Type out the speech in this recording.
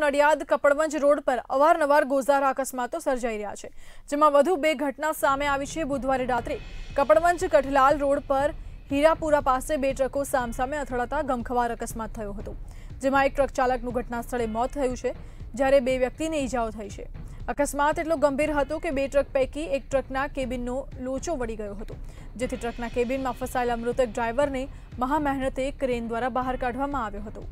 Nadiad Kapadvanj road પર અવારનવાર ગોઝારા અકસ્માતો સર્જાઈ રહ્યા છે જેમાં વધુ બે ઘટના સામે આવી છે બુધવારે રાત્રે કપડવંજ કઠલાલ રોડ પર હીરાપુરા પાસે બે ટ્રકો સામસામે અથડાતા ગમખવાર અકસ્માત થયો હતો જેમાં એક ટ્રક ચાલકનું ઘટનાસ્થળે મોત થયું છે જ્યારે બે વ્યક્તિને ઇજાઓ થઈ છે અકસ્માત એટલો ગંભીર હતો કે બે ટ્રક પૈકી એક ટ્રકના કેબિનનો લોચો વળી ગયો હતો જેથી ટ્રકના કેબિનમાં ફસાયેલા મૃતક ડ્રાઈવરને મહામહેનતે ક્રેન દ્વારા બહાર કાઢવામાં આવ્યો હતો